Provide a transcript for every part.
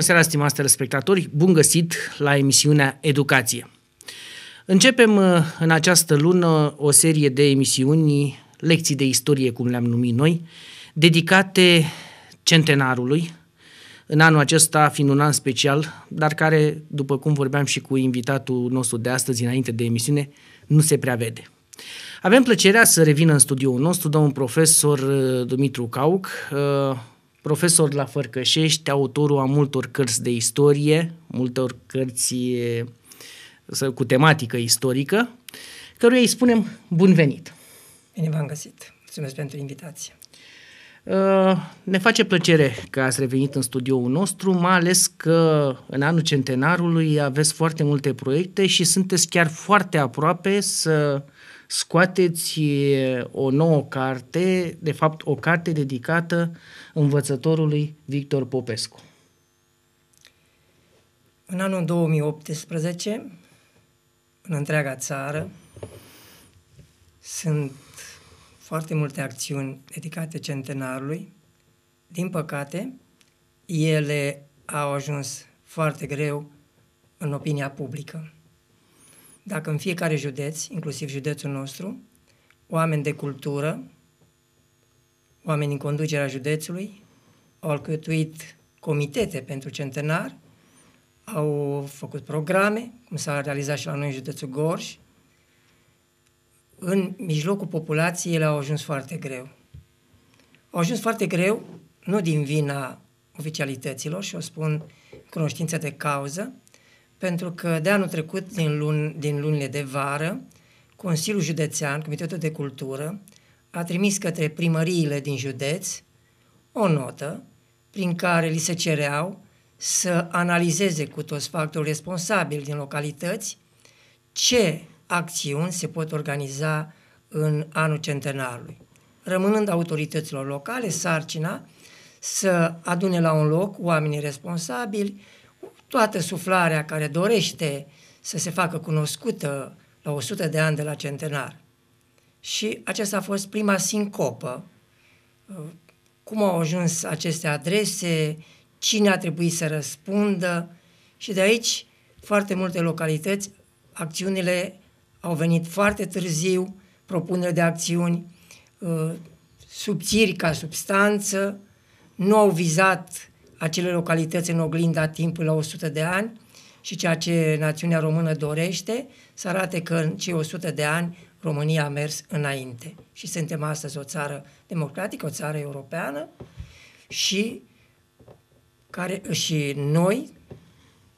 Bună seara, stimați telespectatori! Bun găsit la emisiunea Educație! Începem uh, în această lună o serie de emisiuni, lecții de istorie, cum le-am numit noi, dedicate centenarului, în anul acesta fiind un an special, dar care, după cum vorbeam și cu invitatul nostru de astăzi, înainte de emisiune, nu se prea vede. Avem plăcerea să revină în studioul nostru domnul profesor uh, Dumitru Cauc, uh, profesor la Fărcășești, autorul a multor cărți de istorie, multor cărți cu tematică istorică, căruia îi spunem bun venit. Bine v-am găsit. Mulțumesc pentru invitație. Uh, ne face plăcere că ați revenit în studioul nostru, mai ales că în anul centenarului aveți foarte multe proiecte și sunteți chiar foarte aproape să scoateți uh, o nouă carte, de fapt o carte dedicată uh, învățătorului Victor Popescu. În anul 2018, în întreaga țară, sunt foarte multe acțiuni dedicate centenarului. Din păcate, ele au ajuns foarte greu în opinia publică. Dacă în fiecare județ, inclusiv județul nostru, oameni de cultură, oameni în conducerea județului, au alcătuit comitete pentru centenar, au făcut programe, cum s-a realizat și la noi în județul Gorj. În mijlocul populației ele au ajuns foarte greu. Au ajuns foarte greu, nu din vina oficialităților, și o spun cunoștință de cauză, pentru că de anul trecut, din, lun, din lunile de vară, Consiliul Județean, Comitetul de Cultură, a trimis către primăriile din județ o notă prin care li se cereau să analizeze cu toți factorii responsabili din localități ce acțiuni se pot organiza în anul centenarului. Rămânând autorităților locale, sarcina să adune la un loc oamenii responsabili, toată suflarea care dorește să se facă cunoscută la 100 de ani de la centenar și aceasta a fost prima sincopă. Uh, cum au ajuns aceste adrese, cine a trebuit să răspundă și de aici foarte multe localități, acțiunile au venit foarte târziu, propuneri de acțiuni uh, subțiri ca substanță, nu au vizat acele localități în oglinda timpului la 100 de ani, și ceea ce națiunea română dorește, să arate că în cei 100 de ani România a mers înainte și suntem astăzi o țară democratică, o țară europeană și, care, și noi,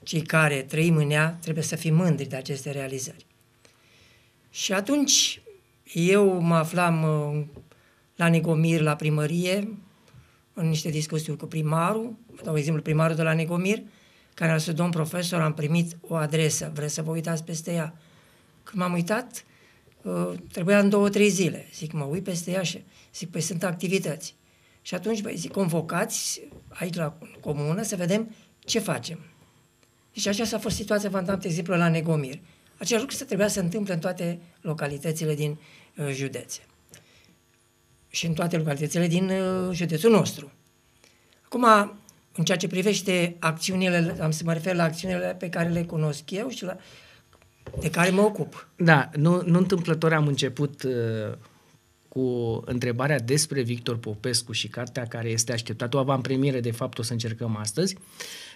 cei care trăim în ea, trebuie să fim mândri de aceste realizări. Și atunci eu mă aflam uh, la Negomir, la primărie, în niște discuții cu primarul, dau exemplu primarul de la Negomir, care a spus, domn profesor, am primit o adresă, vreți să vă uitați peste ea. Când m-am uitat, Uh, trebuia în două, trei zile. Zic, mă uit peste ea și zic, păi sunt activități. Și atunci, băi, zic, convocați aici la comună să vedem ce facem. Și deci așa s-a fost situația, v-am dat exemplu, la Negomir. Același lucru se trebuia să întâmple în toate localitățile din uh, județe. Și în toate localitățile din uh, județul nostru. Acum, în ceea ce privește acțiunile, am să mă refer la acțiunile pe care le cunosc eu și la de care mă ocup. Da, nu, nu întâmplător am început uh, cu întrebarea despre Victor Popescu și cartea care este așteptată, o avantpremieră de fapt o să încercăm astăzi,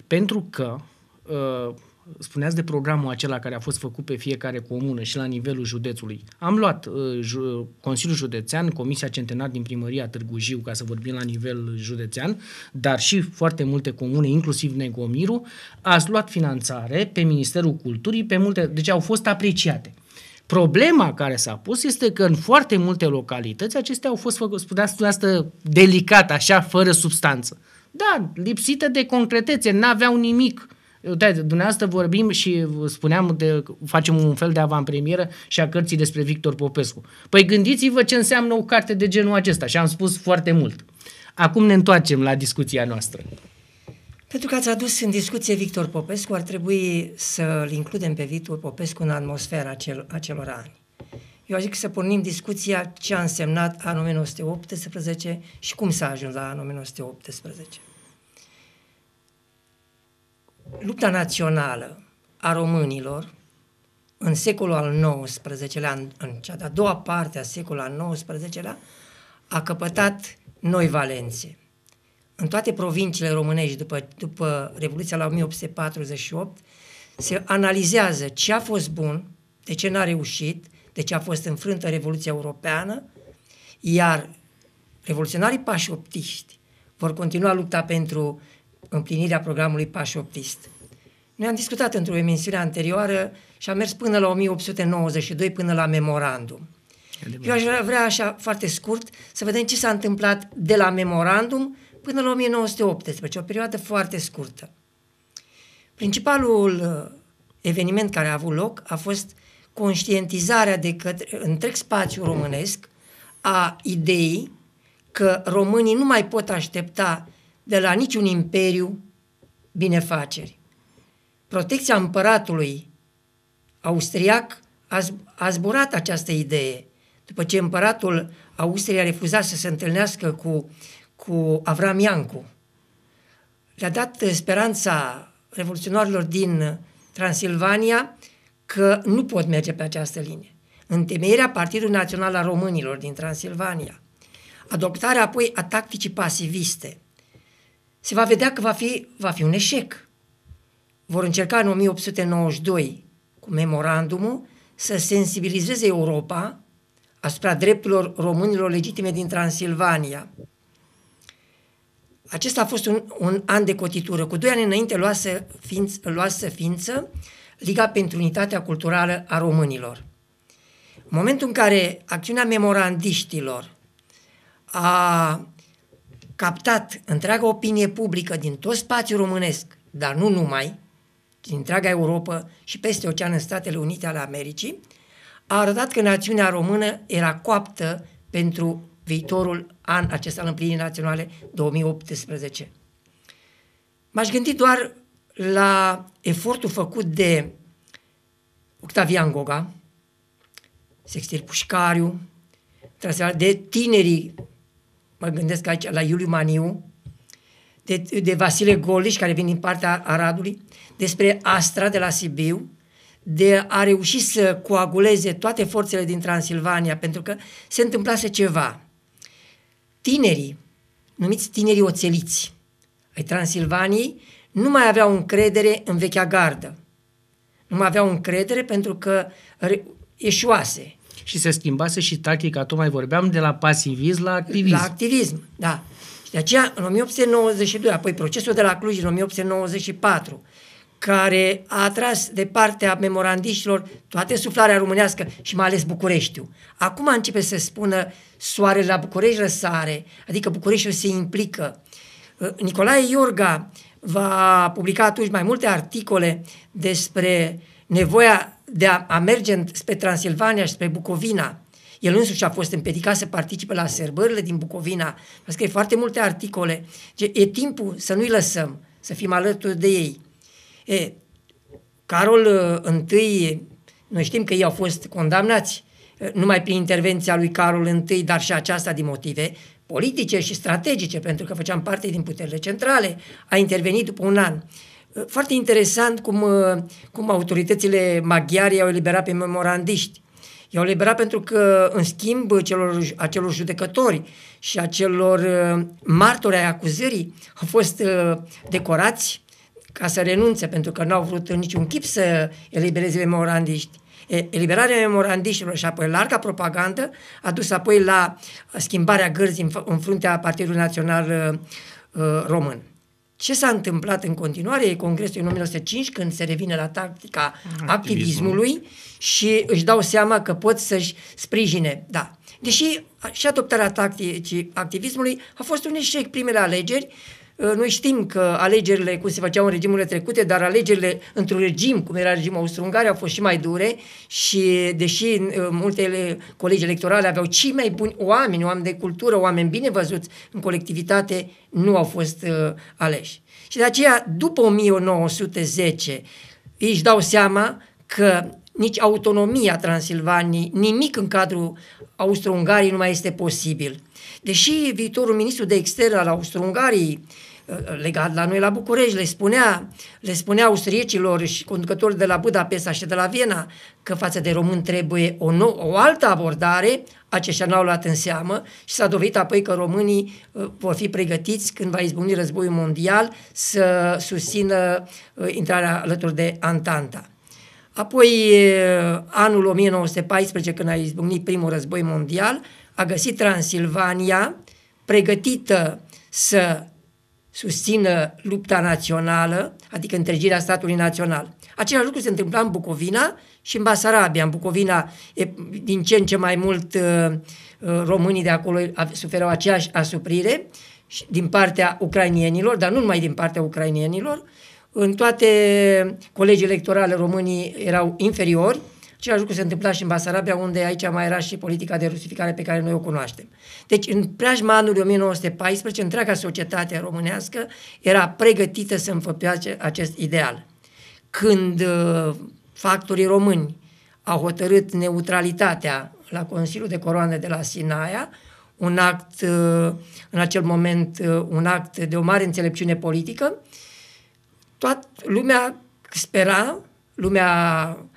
pentru că uh, spuneați de programul acela care a fost făcut pe fiecare comună și la nivelul județului. Am luat uh, ju- Consiliul Județean, Comisia Centenar din Primăria Târgu Jiu, ca să vorbim la nivel județean, dar și foarte multe comune, inclusiv Negomiru, ați luat finanțare pe Ministerul Culturii, pe multe, deci au fost apreciate. Problema care s-a pus este că în foarte multe localități acestea au fost făcute, spuneați dumneavoastră, delicat, așa, fără substanță. Da, lipsită de concretețe, n-aveau nimic Uite, dumneavoastră vorbim și spuneam de, facem un fel de avantpremieră și a cărții despre Victor Popescu. Păi gândiți-vă ce înseamnă o carte de genul acesta și am spus foarte mult. Acum ne întoarcem la discuția noastră. Pentru că ați adus în discuție Victor Popescu, ar trebui să-l includem pe Victor Popescu în atmosfera acel, acelor ani. Eu aș zic să pornim discuția ce a însemnat anul 1918 și cum s-a ajuns la anul 1918. Lupta națională a românilor în secolul al XIX-lea, în, în cea de-a doua parte a secolului al XIX-lea, a căpătat noi valențe. În toate provinciile românești după, după Revoluția la 1848 se analizează ce a fost bun, de ce n-a reușit, de ce a fost înfrântă Revoluția Europeană, iar revoluționarii pașoptiști vor continua lupta pentru împlinirea programului Pași Optist. Noi am discutat într-o emisiune anterioară și am mers până la 1892, până la memorandum. Eu aș vrea așa foarte scurt să vedem ce s-a întâmplat de la memorandum până la 1918, o perioadă foarte scurtă. Principalul uh, eveniment care a avut loc a fost conștientizarea de către întreg spațiul românesc a ideii că românii nu mai pot aștepta de la niciun imperiu binefaceri. Protecția împăratului austriac a, a zburat această idee. După ce împăratul Austria refuza să se întâlnească cu, cu Avram Iancu, le-a dat speranța revoluționarilor din Transilvania că nu pot merge pe această linie. Întemeierea Partidului Național al Românilor din Transilvania, adoptarea apoi a tacticii pasiviste – se va vedea că va fi, va fi un eșec. Vor încerca în 1892 cu memorandumul să sensibilizeze Europa asupra drepturilor românilor legitime din Transilvania. Acesta a fost un, un an de cotitură. Cu doi ani înainte luase, ființ, luasă ființă Liga pentru Unitatea Culturală a Românilor. În momentul în care acțiunea memorandiștilor a captat întreaga opinie publică din tot spațiul românesc, dar nu numai, din întreaga Europa și peste ocean în Statele Unite ale Americii, a arătat că națiunea română era coaptă pentru viitorul an acesta al împlinirii naționale 2018. M-aș gândi doar la efortul făcut de Octavian Goga, Sextil Pușcariu, de tinerii mă gândesc aici la Iuliu Maniu, de, de Vasile Goliș, care vine din partea Aradului, despre Astra de la Sibiu, de a reuși să coaguleze toate forțele din Transilvania, pentru că se întâmplase ceva. Tinerii, numiți tinerii oțeliți ai Transilvaniei, nu mai aveau încredere în vechea gardă. Nu mai aveau încredere pentru că eșuase și se schimbase și tactica, tot mai vorbeam, de la pasivism la activism. La activism, da. Și de aceea, în 1892, apoi procesul de la Cluj în 1894, care a atras de partea memorandiștilor toată suflarea românească și mai ales Bucureștiul. Acum începe să spună soarele la București răsare, adică Bucureștiul se implică. Uh, Nicolae Iorga va publica atunci mai multe articole despre uh, nevoia de a, a merge spre Transilvania și spre Bucovina, el însuși a fost împiedicat să participe la serbările din Bucovina, a scris foarte multe articole. Deci, e timpul să nu-i lăsăm, să fim alături de ei. E, Carol uh, I, noi știm că ei au fost condamnați uh, numai prin intervenția lui Carol I, dar și aceasta din motive politice și strategice, pentru că făceam parte din puterile centrale, a intervenit după un an. Foarte interesant cum, uh, cum autoritățile maghiare au eliberat pe memorandiști. I-au eliberat pentru că, în schimb, celor, acelor judecători și acelor uh, martori ai acuzării au fost uh, decorați ca să renunțe, pentru că nu au vrut în niciun chip să elibereze memorandiști. Eliberarea memorandiștilor și apoi larga propagandă a dus apoi la schimbarea gărzii în, fruntea Partidului Național Român. Ce s-a întâmplat în continuare e Congresul 1905 când se revine la tactica activismului, activismului și își dau seama că pot să-și sprijine. Da. Deși și adoptarea tacticii activismului a fost un eșec primele alegeri, Ă, noi știm că alegerile, cum se făceau în regimurile trecute, dar alegerile într-un regim, cum era regimul austro-ungar, au fost și mai dure și, deși ă, multe colegi electorale aveau cei mai buni oameni, oameni de cultură, oameni bine văzuți în colectivitate, nu au fost uh, aleși. Și de aceea, după 1910, ei își dau seama că nici autonomia Transilvaniei, nimic în cadrul Austro-Ungariei nu mai este posibil. Deși viitorul ministru de externe al Austro-Ungariei, Uh, legat la noi la București, le spunea, le spunea austriecilor și conducătorii de la Budapesta și de la Viena că față de români trebuie o, nou, o altă abordare, aceștia n-au luat în seamă și s-a dovedit apoi că românii uh, vor fi pregătiți când va izbucni războiul mondial să susțină uh, intrarea alături de Antanta. Apoi, anul 1914, când a izbucnit primul război mondial, a găsit Transilvania pregătită să susțină lupta națională, adică întregirea statului național. Același lucru se întâmpla în Bucovina și în Basarabia. În Bucovina, e, din ce în ce mai mult uh, uh, românii de acolo suferau aceeași asuprire din partea ucrainienilor, dar nu numai din partea ucrainienilor. În toate colegii electorale românii erau inferiori, Același lucru se întâmpla și în Basarabia, unde aici mai era și politica de rusificare pe care noi o cunoaștem. Deci, în preajma anului 1914, întreaga societate românească era pregătită să înfăpească acest ideal. Când uh, factorii români au hotărât neutralitatea la Consiliul de Coroană de la Sinaia, un act, uh, în acel moment, uh, un act de o mare înțelepciune politică, toată lumea spera, lumea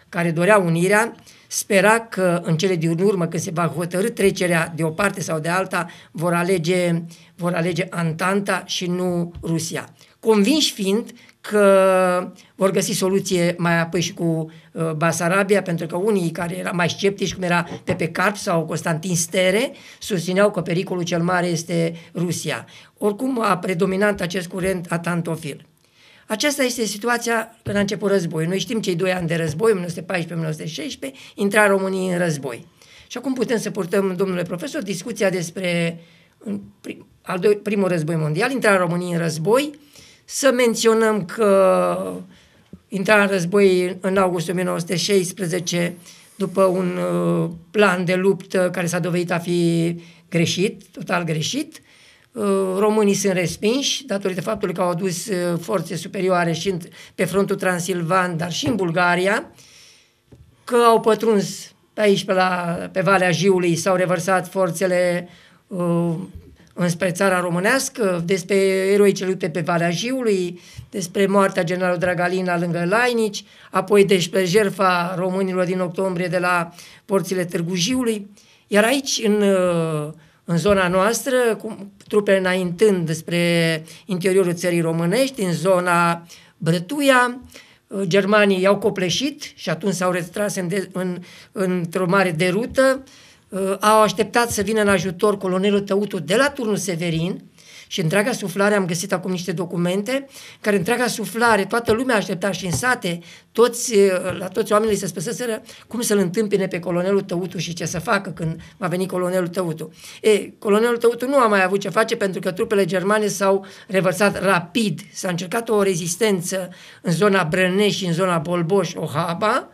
care dorea unirea, spera că în cele din urmă, când se va hotărâ trecerea de o parte sau de alta, vor alege, vor alege Antanta și nu Rusia. Convinși fiind că vor găsi soluție mai apoi și cu uh, Basarabia, pentru că unii care erau mai sceptici, cum era Pepe Carp sau Constantin Stere, susțineau că pericolul cel mare este Rusia. Oricum a predominat acest curent atantofil. Aceasta este situația când a început război. Noi știm cei doi ani de război, 1914-1916, intra României în război. Și acum putem să purtăm, domnule profesor, discuția despre prim, al doi, primul război mondial, intrarea României în război, să menționăm că intrarea în război în august 1916 după un uh, plan de luptă care s-a dovedit a fi greșit, total greșit, Uh, românii sunt respinși datorită faptului că au adus uh, forțe superioare și pe frontul Transilvan, dar și în Bulgaria, că au pătruns pe aici, pe, la, pe Valea Jiului, s-au revărsat forțele uh, înspre țara românească, despre eroice lupte pe Valea Jiului, despre moartea generalului Dragalina lângă Lainici, apoi despre deci jerfa românilor din octombrie de la porțile Târgu Jiului. Iar aici, în uh, în zona noastră, cu trupe înaintând spre interiorul țării românești, în zona Brătuia, germanii i-au copleșit și atunci s-au retras în în, într-o mare derută, au așteptat să vină în ajutor colonelul Tăutu de la turnul Severin, și întreaga suflare, am găsit acum niște documente, care întreaga suflare, toată lumea aștepta și în sate, toți, eh, la toți oamenii se spăseseră cum să-l întâmpine pe colonelul Tăutu și ce să facă când va veni colonelul Tăutu. E, colonelul Tăutu nu a mai avut ce face pentru că trupele germane s-au revărsat rapid, s-a încercat o rezistență în zona Brănești și în zona Bolboș-Ohaba,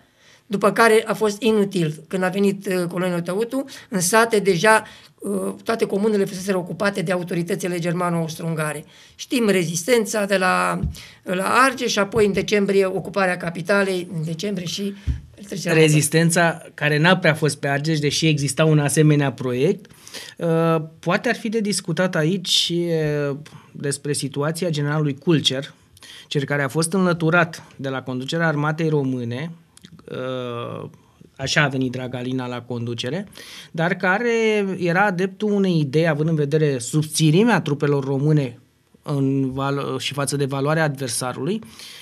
după care a fost inutil. Când a venit eh, colonelul Tăutu, în sate deja Uh, toate comunele fusese ocupate de autoritățile germano-austro-ungare. Știm rezistența de la, la Argeș și apoi în decembrie ocuparea capitalei, în decembrie și Rezistența care n-a prea fost pe Argeș, deși exista un asemenea proiect. Uh, poate ar fi de discutat aici uh, despre situația generalului Culcer, cel care a fost înlăturat de la conducerea armatei române așa a venit Dragalina la conducere, dar care era adeptul unei idei, având în vedere subțirimea trupelor române în valo- și față de valoarea adversarului,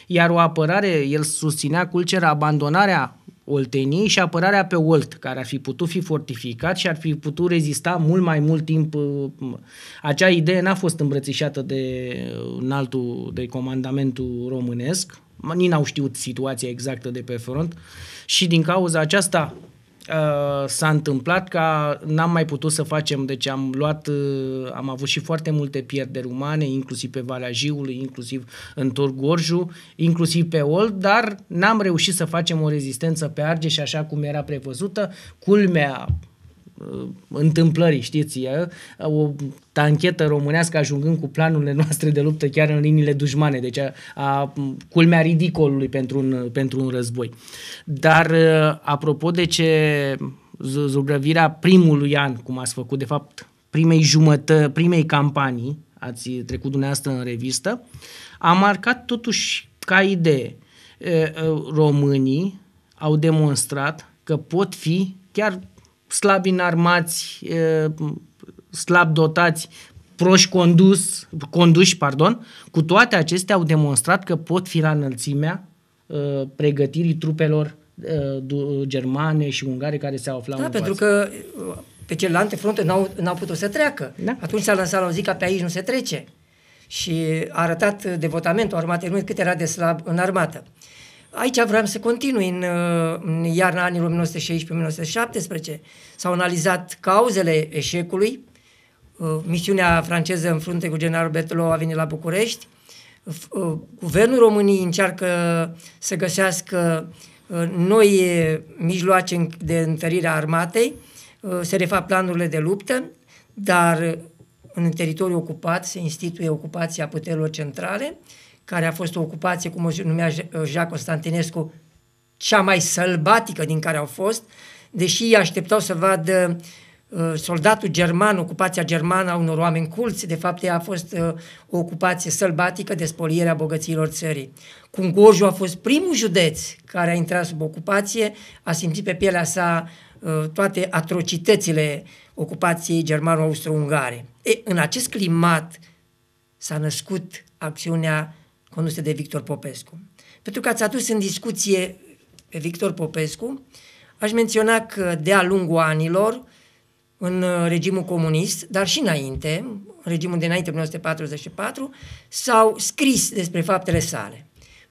iar o apărare, el susținea culcerea abandonarea Olteniei și apărarea pe Olt, care ar fi putut fi fortificat și ar fi putut rezista mult mai mult timp. Uh, acea idee n-a fost îmbrățișată de uh, înaltul de comandamentul românesc, nici n-au știut situația exactă de pe front și din cauza aceasta uh, s-a întâmplat ca n-am mai putut să facem, deci am luat, uh, am avut și foarte multe pierderi umane, inclusiv pe Valea Jiului, inclusiv în Turgorju, inclusiv pe Old, dar n-am reușit să facem o rezistență pe Argeș așa cum era prevăzută, culmea Uh, întâmplării, știți, o tanchetă românească ajungând cu planurile noastre de luptă chiar în liniile dușmane, deci a, a culmea ridicolului pentru un, pentru un război. Dar uh, apropo de ce zubrăvirea primului an, cum ați făcut, de fapt, primei jumătă, primei campanii, ați trecut dumneavoastră în revistă, a marcat totuși ca idee. Uh, românii au demonstrat că pot fi chiar slab înarmați, slab dotați, proști condus, conduși, pardon, cu toate acestea au demonstrat că pot fi la înălțimea pregătirii trupelor germane și ungare care se aflau da, în pentru că pe celelalte fronte n-au, n-au putut să treacă. Da. Atunci s-a lansat la o zi ca pe aici nu se trece. Și a arătat devotamentul armatei lui cât era de slab în armată. Aici vreau să continui în, în iarna anilor 1916-1917. S-au analizat cauzele eșecului. Uh, misiunea franceză în frunte cu generalul Betelou a venit la București. Uh, guvernul României încearcă să găsească uh, noi mijloace de întărire a armatei, se refac planurile de luptă, dar în teritoriul ocupat se instituie ocupația puterilor centrale care a fost o ocupație, cum o numea Jacques Constantinescu, cea mai sălbatică din care au fost, deși ei așteptau să vadă uh, soldatul german, ocupația germană a unor oameni culți, de fapt ea a fost uh, o ocupație sălbatică de spolierea bogăților țării. Cungoju a fost primul județ care a intrat sub ocupație, a simțit pe pielea sa uh, toate atrocitățile ocupației germano-austro-ungare. E, în acest climat s-a născut acțiunea conduse de Victor Popescu. Pentru că ați adus în discuție Victor Popescu, aș menționa că de-a lungul anilor, în uh, regimul comunist, dar și înainte, în regimul de înainte 1944, s-au scris despre faptele sale.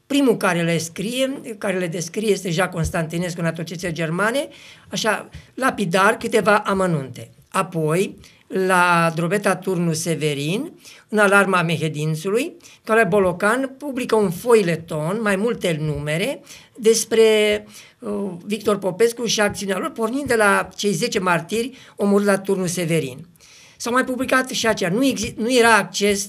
Primul care le scrie, care le descrie este Jacques Constantinescu în Atoceția Germane, așa, lapidar, câteva amănunte. Apoi, la drobeta Turnu Severin, în alarma Mehedințului, care Bolocan publică un foileton, mai multe numere, despre uh, Victor Popescu și acțiunea lor, pornind de la cei 10 martiri omorâți la Turnu Severin. S-au mai publicat și aceea. Nu, exist, nu era acces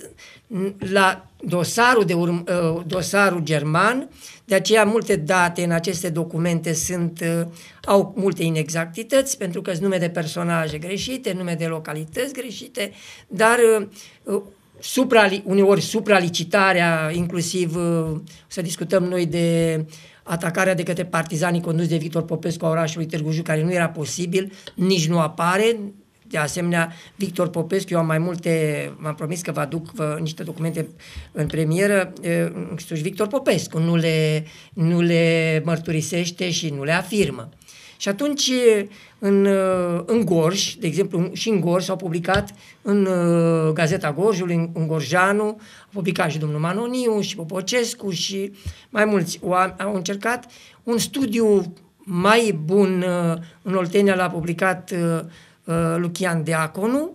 la dosarul, de urm, uh, dosarul german, de aceea multe date în aceste documente sunt, uh, au multe inexactități, pentru că sunt nume de personaje greșite, nume de localități greșite, dar uh, supra, uneori supralicitarea, inclusiv să discutăm noi de atacarea de către partizanii condus de Victor Popescu a orașului Târgu Jiu, care nu era posibil, nici nu apare, de asemenea, Victor Popescu, eu am mai multe, v-am promis că vă aduc vă, niște documente în premieră, e Victor Popescu nu le, nu le mărturisește și nu le afirmă. Și atunci, în, în Gorj, de exemplu, și în Gorj s-au publicat în Gazeta Gorjului, în, în Gorjanu, a publicat și domnul Manoniu, și Popocescu, și mai mulți au încercat un studiu mai bun în Oltenia l-a publicat uh, Uh, Lucian Deaconu.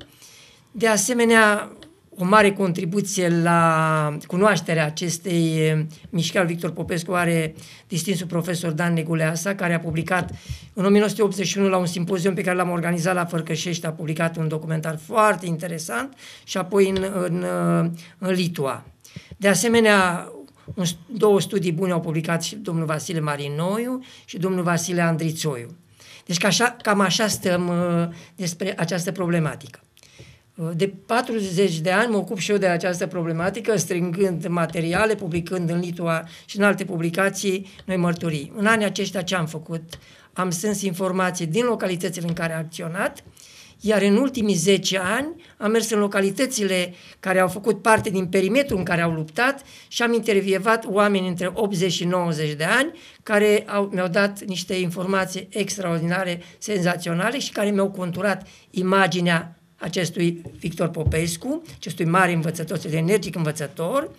De asemenea, o mare contribuție la cunoașterea acestei uh, mișcări Victor Popescu are distinsul profesor Dan Neguleasa, care a publicat în 1981 la un simpozion pe care l-am organizat la Fărcășești, a publicat un documentar foarte interesant și apoi în, în, uh, în Litua. De asemenea, un, două studii bune au publicat și domnul Vasile Marinoiu și domnul Vasile Andrițoiu. Deci așa, cam așa stăm uh, despre această problematică. Uh, de 40 de ani mă ocup și eu de această problematică, strângând materiale, publicând în Litua și în alte publicații noi mărturii. În anii aceștia ce am făcut? Am sâns informații din localitățile în care am acționat, iar în ultimii 10 ani am mers în localitățile care au făcut parte din perimetrul în care au luptat și am intervievat oameni între 80 și 90 de ani care au, mi-au dat niște informații extraordinare, senzaționale și care mi-au conturat imaginea acestui Victor Popescu, acestui mare învățător, acestui energic învățător,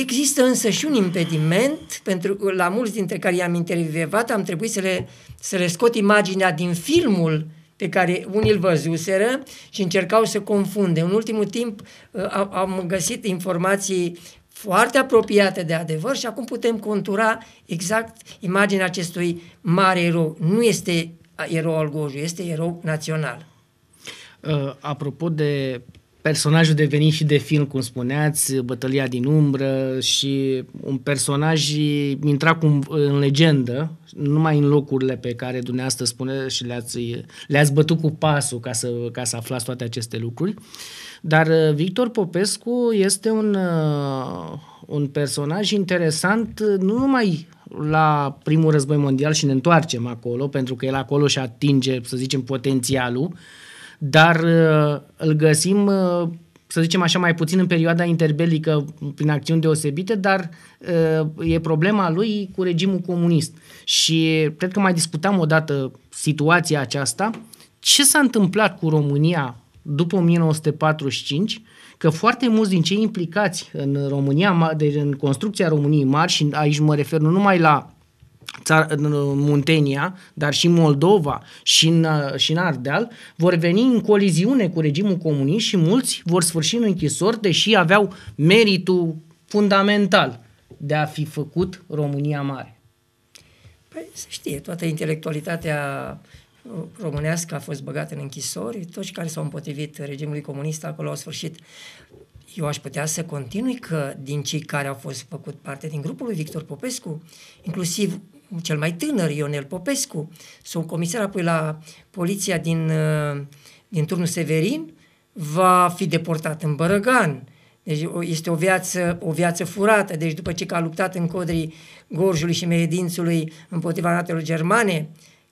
Există însă și un impediment, pentru la mulți dintre care i-am intervievat, am trebuit să le, să le scot imaginea din filmul pe care unii îl văzuseră și încercau să confunde. În ultimul timp uh, am găsit informații foarte apropiate de adevăr și acum putem contura exact imaginea acestui mare erou. Nu este erou al Gojului, este erou național. Uh, apropo de personajul devenit și de film, cum spuneați, Bătălia din umbră și un personaj intra cum uh, în legendă, numai în locurile pe care dumneavoastră spune și le-ați, le-ați bătut cu pasul ca să, ca să aflați toate aceste lucruri. Dar uh, Victor Popescu este un, uh, un personaj interesant uh, nu numai la primul război mondial și ne întoarcem acolo, pentru că el acolo și atinge, să zicem, potențialul, dar îl găsim să zicem așa, mai puțin în perioada interbelică prin acțiuni deosebite, dar uh, e problema lui cu regimul comunist. Și cred că mai discutam odată situația aceasta, ce s-a întâmplat cu România după 1945, că foarte mulți din cei implicați în România, deci în construcția României mari, și aici mă refer nu numai la țara, în Muntenia, dar și Moldova și în, uh, și în Ardeal, vor veni în coliziune cu regimul comunist și mulți vor sfârși în închisori, deși aveau meritul fundamental de a fi făcut România mare. Păi se știe, toată intelectualitatea uh, românească a fost băgată în închisori, toți care s-au împotrivit regimului comunist acolo au sfârșit. Eu aș putea să continui că din cei care au fost făcut parte din grupul lui Victor Popescu, inclusiv cel mai tânăr, Ionel Popescu, sunt comisar apoi la poliția din, uh, din turnul Severin, va fi deportat în Bărăgan. Deci este o viață, o viață furată. Deci după ce a luptat în codrii Gorjului și Mehedințului împotriva natelor germane,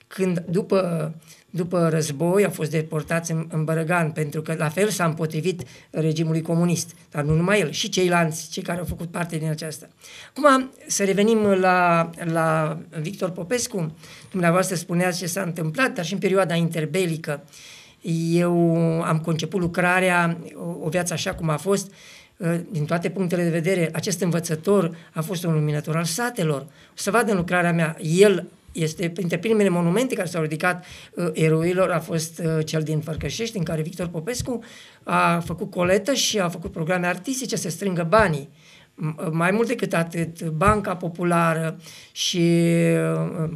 când după după război, au fost deportați în, în Bărăgan, pentru că la fel s-a împotrivit regimului comunist, dar nu numai el, și ceilalți, cei care au făcut parte din aceasta. Acum, să revenim la, la Victor Popescu. Dumneavoastră spuneați ce s-a întâmplat, dar și în perioada interbelică. Eu am conceput lucrarea O viață așa cum a fost, ă, din toate punctele de vedere, acest învățător a fost un luminător al satelor. O să vadă în lucrarea mea, el este printre primele monumente care s-au ridicat uh, eroilor a fost uh, cel din Fărcășești, în care Victor Popescu a făcut coletă și a făcut programe artistice să strângă banii. Uh, mai mult decât atât, Banca Populară și uh, uh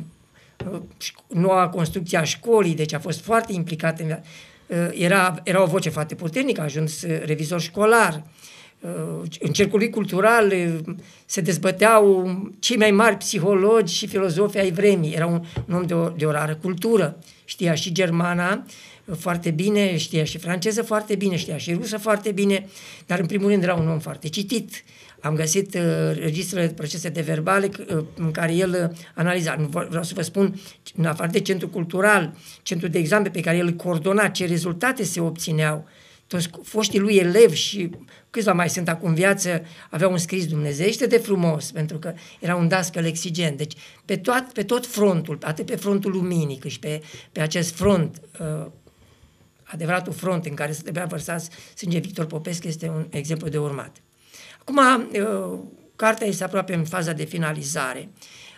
noua construcție a școlii, deci a fost foarte implicat în uh, era, era o voce foarte puternică, a ajuns revizor școlar, Uh, în cercului cultural se dezbăteau cei mai mari psihologi și filozofi ai vremii. Era un, un om de o, de o rară cultură. Știa și germana uh, foarte bine, știa și franceză foarte bine, știa și rusă foarte bine, dar în primul rând era un om foarte citit. Am găsit uh, registrele procese de verbale uh, în care el uh, analiza. Nu vreau să vă spun, în afară de centru cultural, centru de examen pe care el coordona ce rezultate se obțineau, uh, toți foștii lui elevi și câțiva mai sunt acum în viață, aveau un scris dumnezeiește de frumos, pentru că era un dascăl exigent. Deci pe tot, pe tot frontul, atât pe frontul luminic cât și pe, pe acest front, uh, adevăratul front în care se trebuia vărsat sânge Victor Popescu, este un exemplu de urmat. Acum, uh, cartea este aproape în faza de finalizare.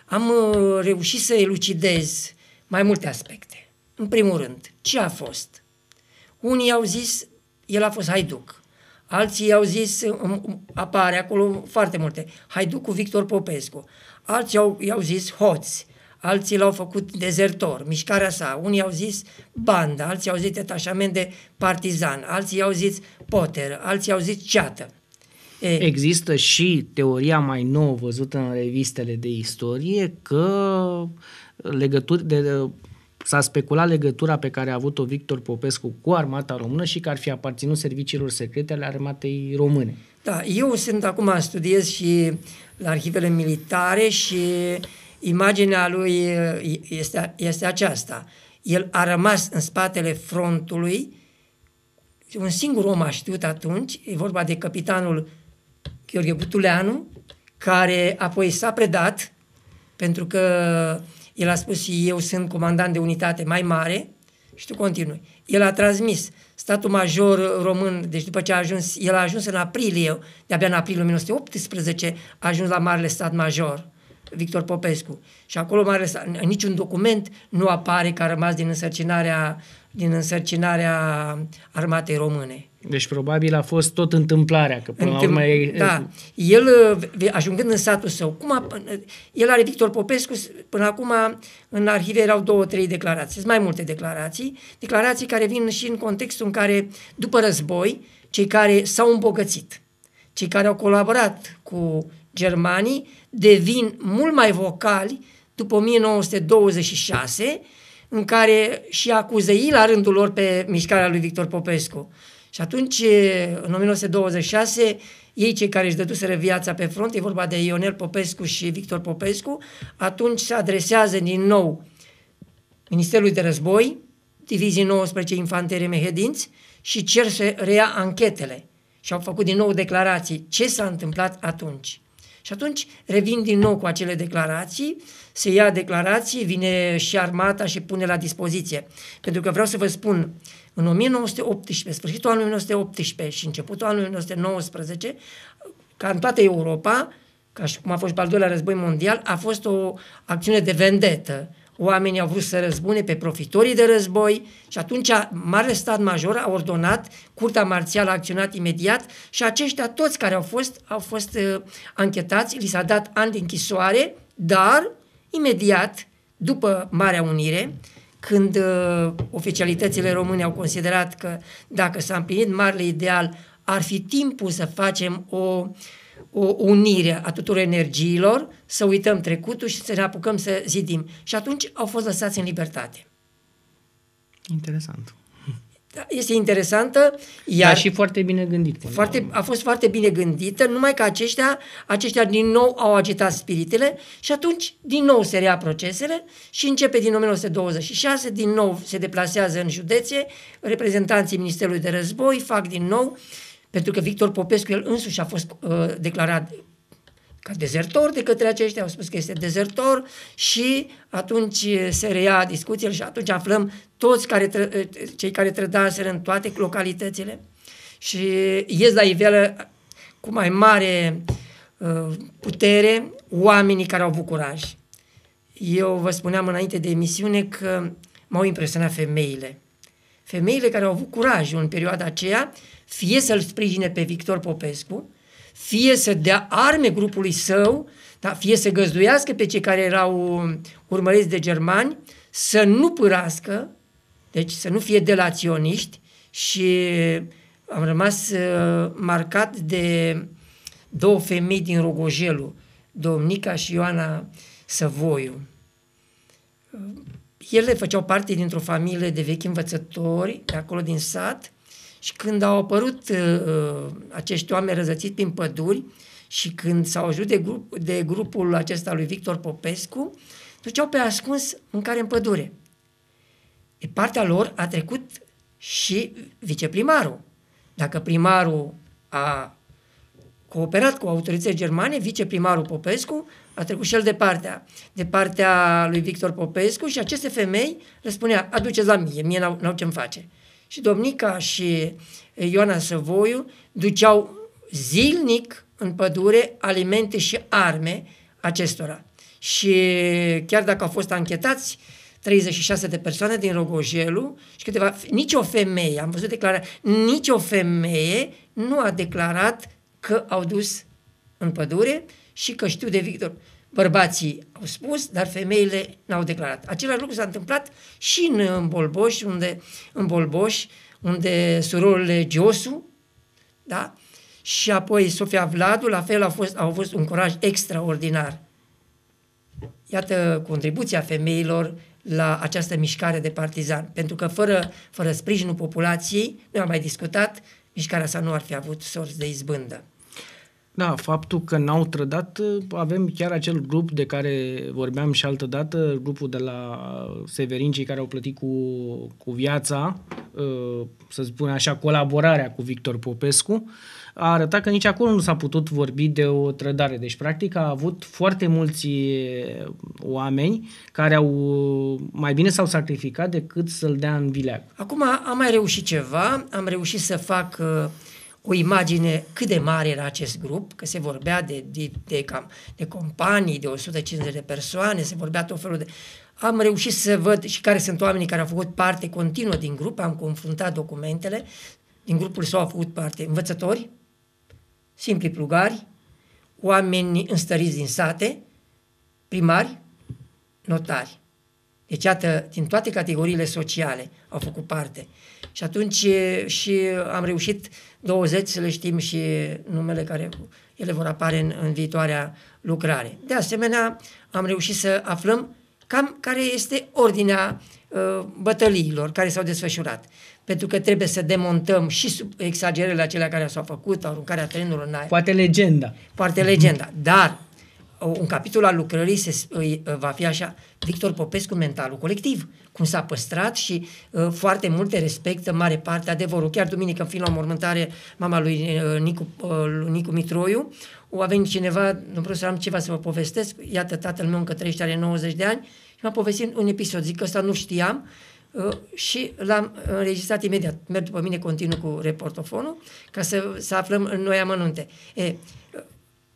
Am uh, reușit să elucidez mai multe aspecte. În primul rând, ce a fost? Unii au zis el a fost Haiduc. Alții au zis, um, um, apare acolo foarte multe, Haiduc cu Victor Popescu. Alții au, i-au zis hoți, alții l-au făcut dezertor, mișcarea sa. Unii au zis bandă, alții au zis detașament de partizan, alții au zis poter, alții au zis ceată. E... Există și teoria mai nouă văzută în revistele de istorie că legături de s-a speculat legătura pe care a avut-o Victor Popescu cu armata română și că ar fi aparținut serviciilor secrete ale armatei române. Da, eu sunt acum, studiez și la arhivele militare și imaginea lui este, este aceasta. El a rămas în spatele frontului, un singur om a știut atunci, e vorba de capitanul Gheorghe Butuleanu, care apoi s-a predat pentru că uh, el a spus și eu sunt comandant de unitate mai mare și tu continui. El a transmis statul major român, deci după ce a ajuns, el a ajuns în aprilie, de-abia în aprilie 1918, a ajuns la Marele Stat Major, Victor Popescu. Și acolo Marele Stat, niciun document nu apare că a rămas din însărcinarea, din însărcinarea armatei române. Deci probabil a fost tot întâmplarea, că până Întâm- la urmă... Da. El, uh, ajungând în satul său, cum a, el are Victor Popescu, până acum în arhive erau două, trei declarații, sunt mai multe declarații, declarații care vin și în contextul în care, după război, cei care s-au îmbogățit, cei care au colaborat cu germanii, devin mult mai vocali după 1926, în care și acuză ei la rândul lor pe mișcarea lui Victor Popescu și atunci, în 1926, ei cei care își dăduseră viața pe front, e vorba de Ionel Popescu și Victor Popescu, atunci se adresează din nou Ministerului de Război, Divizii 19 Infanterie Mehedinți și cer să reia anchetele. Și au făcut din nou declarații. Ce s-a întâmplat atunci? Și atunci revin din nou cu acele declarații, se ia declarații, vine și armata și pune la dispoziție. Pentru că vreau să vă spun, în 1918, sfârșitul anului 1918 și începutul anului 1919, ca în toată Europa, ca și cum a fost al doilea război mondial, a fost o acțiune de vendetă. Oamenii au vrut să răzbune pe profitorii de război și atunci mare Stat Major a ordonat, Curtea Marțială a acționat imediat și aceștia toți care au fost, au fost uh, anchetați, li s-a dat ani de închisoare, dar imediat, după Marea Unire, uh, când uh, oficialitățile române au considerat că dacă s-a împlinit marele ideal, ar fi timpul să facem o, o unire a tuturor energiilor, să uităm trecutul și să ne apucăm să zidim. Și atunci au fost lăsați în libertate. Interesant. Da, este interesantă. Iar Dar și foarte bine gândită. Foarte, a fost foarte bine gândită, numai că aceștia, aceștia din nou au agitat spiritele și atunci din nou se rea procesele și începe din 1926, din nou se deplasează în județe, reprezentanții Ministerului de Război fac din nou, pentru că Victor Popescu el însuși a fost uh, declarat ca dezertor de către aceștia, au spus că este dezertor și atunci eh, se reia discuțiile și atunci aflăm toți care eh, cei care trădaseră în toate localitățile și ies la iveală cu mai mare eh, putere oamenii care au avut curaj. Eu vă spuneam înainte de emisiune că m-au impresionat femeile. Femeile care au avut curajul în perioada aceea, fie să-l sprijine pe Victor Popescu, fie să dea arme grupului său, da, fie să găzduiască pe cei care erau um, urmăriți de germani, să nu pârască, deci să nu fie delaționiști și am rămas uh, marcat de două femei din Rogojelu, Domnica și Ioana Săvoiu. Uh, ele făceau parte dintr-o familie de vechi învățători de acolo din sat și când au apărut uh, uh, acești oameni răzățiți prin păduri și când s-au ajut de, grup, de grupul acesta lui Victor Popescu, duceau pe ascuns mâncare în pădure. E partea lor a trecut și viceprimarul. Dacă primarul a cooperat cu autoritățile germane, viceprimarul Popescu a trecut și el de partea, de partea lui Victor Popescu și aceste femei le spunea, aduceți la mie, mie n-au, n-au ce-mi face. Și Domnica și eh, Iona Săvoiu duceau zilnic în pădure alimente și arme acestora. Și eh, chiar dacă au fost anchetați, 36 de persoane din Rogojelu și câteva, o femeie, am văzut nici o femeie nu a declarat că au dus în pădure și că știu de Victor bărbații au spus, dar femeile n-au declarat. Același lucru s-a întâmplat și în, în Bolboș, unde, în Bolboș, unde surorile Giosu, da? și apoi Sofia Vladu, la fel au fost, au fost un curaj extraordinar. Iată contribuția femeilor la această mișcare de partizan, pentru că fără, fără sprijinul populației, nu am mai discutat, mișcarea sa nu ar fi avut sorți de izbândă. Da, faptul că n-au trădat, avem chiar acel grup de care vorbeam și altă dată, grupul de la Severin, cei care au plătit cu, cu viața, ă, să spun așa, colaborarea cu Victor Popescu, a arătat că nici acolo nu s-a putut vorbi de o trădare. Deci, practic, a avut foarte mulți oameni care au mai bine s-au sacrificat decât să-l dea în vileag. Acum am mai reușit ceva, am reușit să fac uh o imagine cât de mare era acest grup, că se vorbea de, de, de, cam, de companii, de 150 de persoane, se vorbea tot felul de... Am reușit să văd și care sunt oamenii care au făcut parte continuă din grup, am confruntat documentele, din grupul s au făcut parte învățători, simpli plugari, oameni înstăriți din sate, primari, notari. Deci, iată, din toate categoriile sociale au făcut parte. Și atunci și am reușit 20 să le știm și numele care ele vor apare în, în viitoarea lucrare. De asemenea, am reușit să aflăm cam care este ordinea uh, bătăliilor care s-au desfășurat. Pentru că trebuie să demontăm și sub exagerele acelea care s-au făcut, aruncarea trenurilor în aer. Poate legenda. Poate legenda. Dar un capitol al lucrării se, va fi așa, Victor Popescu, mentalul colectiv, cum s-a păstrat și uh, foarte multe respectă mare parte adevărul. Chiar duminică, în film, la o mormântare, mama lui uh, Nicu, uh, lui Nicu Mitroiu, o a venit cineva, domnul profesor, am ceva să vă povestesc, iată, tatăl meu încă trăiește, are 90 de ani, și m-a povestit un episod, zic că ăsta nu știam, și l-am înregistrat imediat. Merg după mine continuu cu reportofonul ca să, să aflăm noi amănunte. E,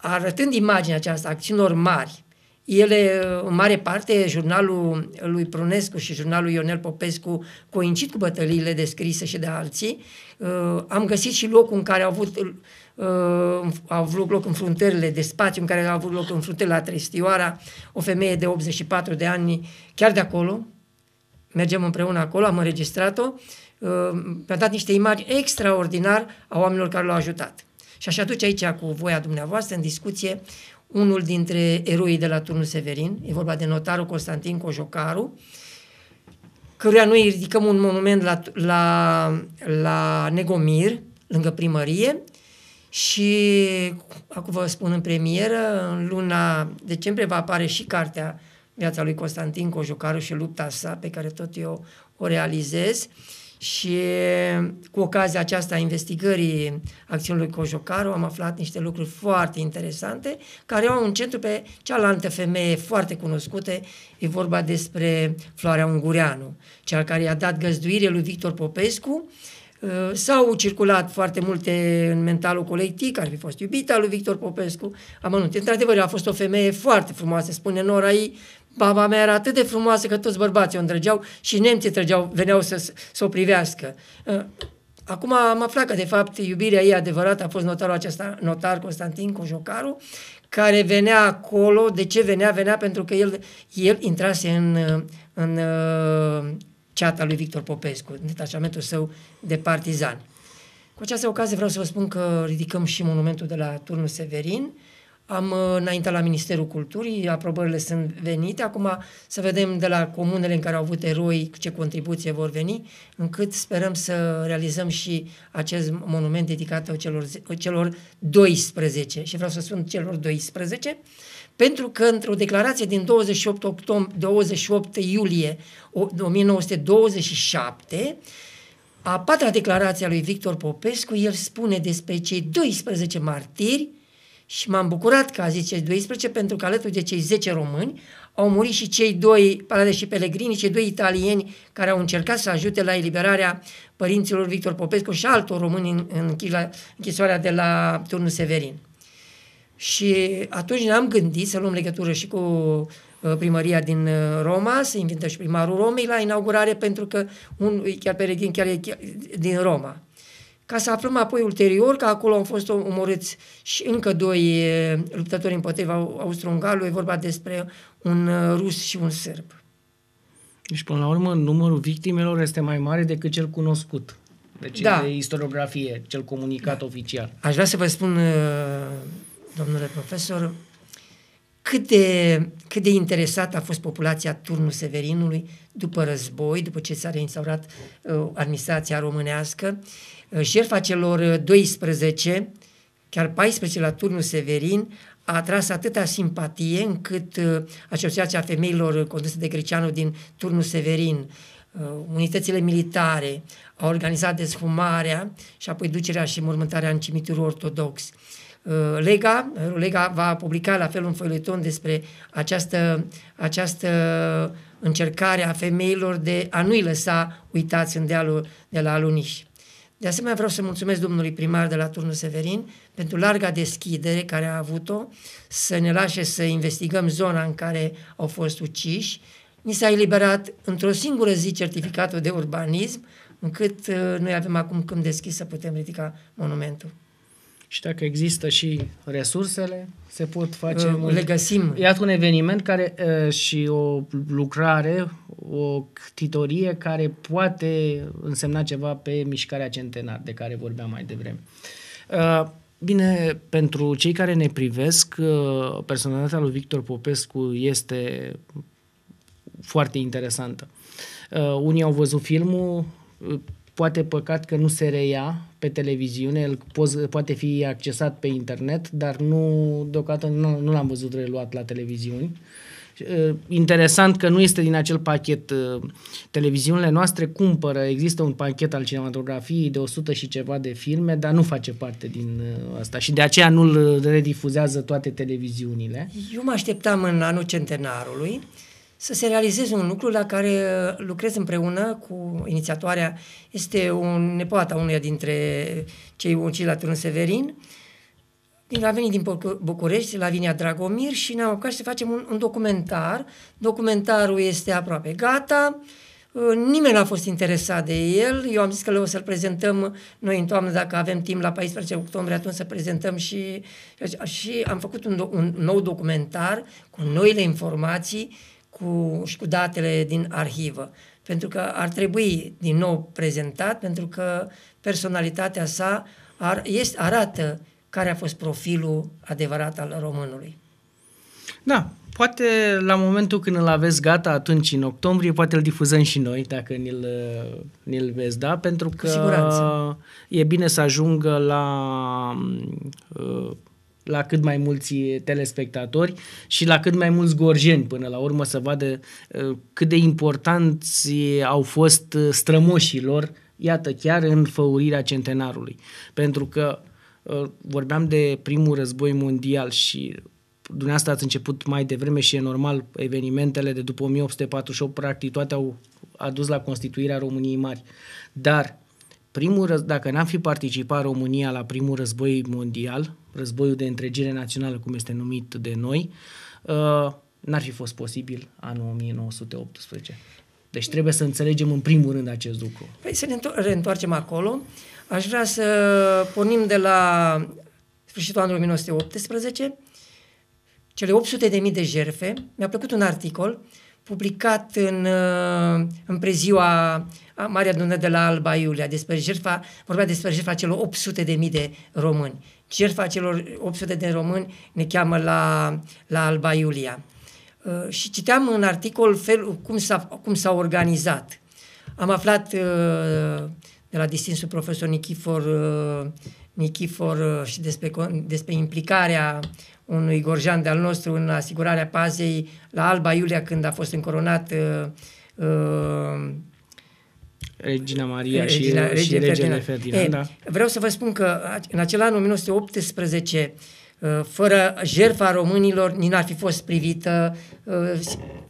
arătând imaginea aceasta acțiunilor mari, ele, în mare parte, jurnalul lui Prunescu și jurnalul Ionel Popescu coincid cu bătăliile descrise și de alții. Uh, am găsit și locul în care au avut, uh, au avut loc înfruntările de spațiu, în care au avut loc înfruntările la Trestioara, o femeie de 84 de ani, chiar de acolo, mergem împreună acolo, am înregistrat-o, uh, mi-a dat niște imagini extraordinar a oamenilor care l-au ajutat. Și aș aduce aici, cu voia dumneavoastră, în discuție unul dintre eroii de la turnul Severin, e vorba de notarul Constantin Cojocaru, căruia noi ridicăm un monument la, la, la Negomir, lângă primărie, și acum vă spun în premieră, în luna decembrie va apare și cartea Viața lui Constantin Cojocaru și lupta sa, pe care tot eu o realizez. Uh, și cu ocazia aceasta a investigării acțiunilor Cojocaru am aflat niște lucruri foarte interesante care au un centru pe cealaltă femeie foarte cunoscute. E vorba despre Floarea Ungureanu, cea care i-a dat găzduire lui Victor Popescu. Uh, s-au circulat foarte multe în mentalul colectiv, care a fost iubita lui Victor Popescu, amănunte. Într-adevăr, a fost o femeie foarte frumoasă, spune Nora ei, Baba mea era atât de frumoasă că toți bărbații o îndrăgeau și nemții trăgeau, veneau să, să o privească. Uh, acum am aflat că, de fapt, iubirea ei adevărată a fost notarul acesta, notar Constantin Cojocaru, care venea acolo. De ce venea? Venea pentru că el, el intrase în, uh, în uh, ceata lui Victor Popescu, în detașamentul său de partizan. Cu această ocazie vreau să vă spun că ridicăm și monumentul de la Turnul Severin, am uh, înaintat la Ministerul Culturii, aprobările sunt venite. Acum să vedem de la comunele în care au avut eroi ce contribuție vor veni, încât sperăm să realizăm și acest monument dedicat celor, celor 12. Și vreau să spun celor 12, pentru că într-o declarație din 28, octom, 28 iulie 1927, a patra declarație a lui Victor Popescu, el spune despre cei 12 martiri și m-am bucurat că a zis cei 12, pentru că alături de cei 10 români au murit și cei doi, Palade și Pelegrini, cei doi italieni care au încercat să ajute la eliberarea părinților Victor Popescu și altor români în, în închisoarea de la Turnul Severin. Și atunci ne-am gândit să luăm legătură și cu uh, primăria din uh, Roma, să invităm și primarul Romei la inaugurare, pentru că un, chiar Peregrin chiar e chiar din Roma ca să aflăm apoi ulterior că acolo au fost omorâți și încă doi luptători împotriva Austro-Ungarului, e vorba despre un rus și un sârb. Deci, până la urmă, numărul victimelor este mai mare decât cel cunoscut. Deci, da. de istoriografie, cel comunicat da. oficial. Aș vrea să vă spun, domnule profesor, cât de, cât de interesată a fost populația Turnul Severinului după război, după ce s-a reinstaurat uh, administrația românească. Uh, Șerfa celor 12, chiar 14 la turnul Severin, a atras atâta simpatie încât uh, Asociația Femeilor condusă de Greceanu din turnul Severin, uh, unitățile militare, au organizat desfumarea și apoi ducerea și mormântarea în cimitirul ortodox. Uh, Lega, Lega va publica la fel un foileton despre această, această încercare a femeilor de a nu-i lăsa uitați în dealul de la Aluniș. De asemenea, vreau să mulțumesc domnului primar de la Turnul Severin pentru larga deschidere care a avut-o, să ne lase să investigăm zona în care au fost uciși. Ni s-a eliberat într-o singură zi certificatul de urbanism, încât uh, noi avem acum când deschis să putem ridica monumentul și dacă există și resursele, se pot face... Uh, le găsim. Iată un eveniment care uh, și o lucrare, o titorie care poate însemna ceva pe mișcarea centenar de care vorbeam mai devreme. Uh, bine, pentru cei care ne privesc, personalitatea lui Victor Popescu este foarte interesantă. Unii au văzut filmul, Poate păcat că nu se reia pe televiziune, el poate fi accesat pe internet, dar nu deocamdată nu, nu l-am văzut reluat la televiziuni. Ă, interesant că nu este din acel pachet. Ă, televiziunile noastre cumpără, există un pachet al cinematografiei de 100 și ceva de filme, dar nu face parte din ă, asta și de aceea nu-l redifuzează toate televiziunile. Eu mă așteptam în anul centenarului uh, să se realizeze un lucru la care uh, lucrez împreună cu inițiatoarea. Este un nepoata unuia dintre cei unci la Târnu Severin. A venit din București, la Vinia Dragomir și ne-am apucat să facem un, un documentar. Documentarul este aproape gata. Uh, nimeni n-a fost interesat de el. Eu am zis că le o să-l prezentăm noi în toamnă, dacă avem timp, la 14 octombrie, atunci să prezentăm și... Și am făcut un, do- un nou documentar cu noile informații cu, și cu datele din arhivă. Pentru că ar trebui din nou prezentat, pentru că personalitatea sa ar, este, arată care a fost profilul adevărat al românului. Da, poate la momentul când îl aveți gata, atunci în octombrie, poate îl difuzăm și noi, dacă ni-l, ni-l veți da, pentru că e bine să ajungă la uh, la cât mai mulți telespectatori și la cât mai mulți gorjeni până la urmă să vadă cât de importanți au fost strămoșilor, iată, chiar în făurirea centenarului. Pentru că vorbeam de primul război mondial și dumneavoastră ați început mai devreme și e normal, evenimentele de după 1848 practic toate au adus la constituirea României Mari. Dar primul, dacă n-am fi participat România la primul război mondial, războiul de întregire națională, cum este numit de noi, uh, n-ar fi fost posibil anul 1918. Deci trebuie să înțelegem în primul rând acest lucru. Păi să ne reîntoarcem acolo. Aș vrea să pornim de la sfârșitul anului 1918, cele 800 de mii de jerfe. Mi-a plăcut un articol publicat în, uh, în preziua Maria Dună de la Alba Iulia, despre jertfa, vorbea despre jertfa celor 800 de mii de români. Jertfa celor 800 de români ne cheamă la, la Alba Iulia. Uh, și citeam în articol fel, cum, s-a, cum s-a organizat. Am aflat uh, de la distinsul profesor Nichifor, uh, Nichifor uh, și despre, despre implicarea unui gorjan de-al nostru în asigurarea pazei la Alba Iulia când a fost încoronat uh, uh, Regina Maria Regina, și, regina și Ferdinand. Ferdinand e, da. Vreau să vă spun că în acel an 1918 uh, fără jertfa românilor n-ar fi fost privită uh,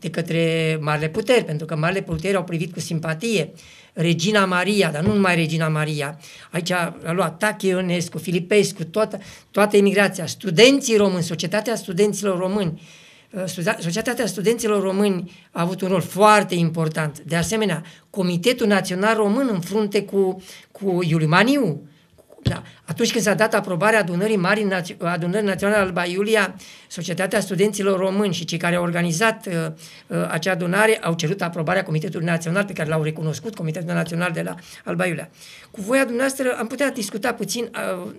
de către marile puteri, pentru că marile puteri au privit cu simpatie Regina Maria, dar nu numai Regina Maria. Aici a luat Tache Ionescu, Filipescu, toată, toată emigrația, studenții români, societatea studenților români, Uh, Societatea Studenților Români a avut un rol foarte important. De asemenea, Comitetul Național Român în frunte cu, cu Iuliu Maniu. Da. Atunci când s-a dat aprobarea adunării mari, adunării naționale Alba Iulia, Societatea Studenților Români și cei care au organizat uh, uh, acea adunare au cerut aprobarea Comitetului Național pe care l-au recunoscut, Comitetul Național de la Alba Iulia. Cu voia dumneavoastră am putea discuta puțin uh,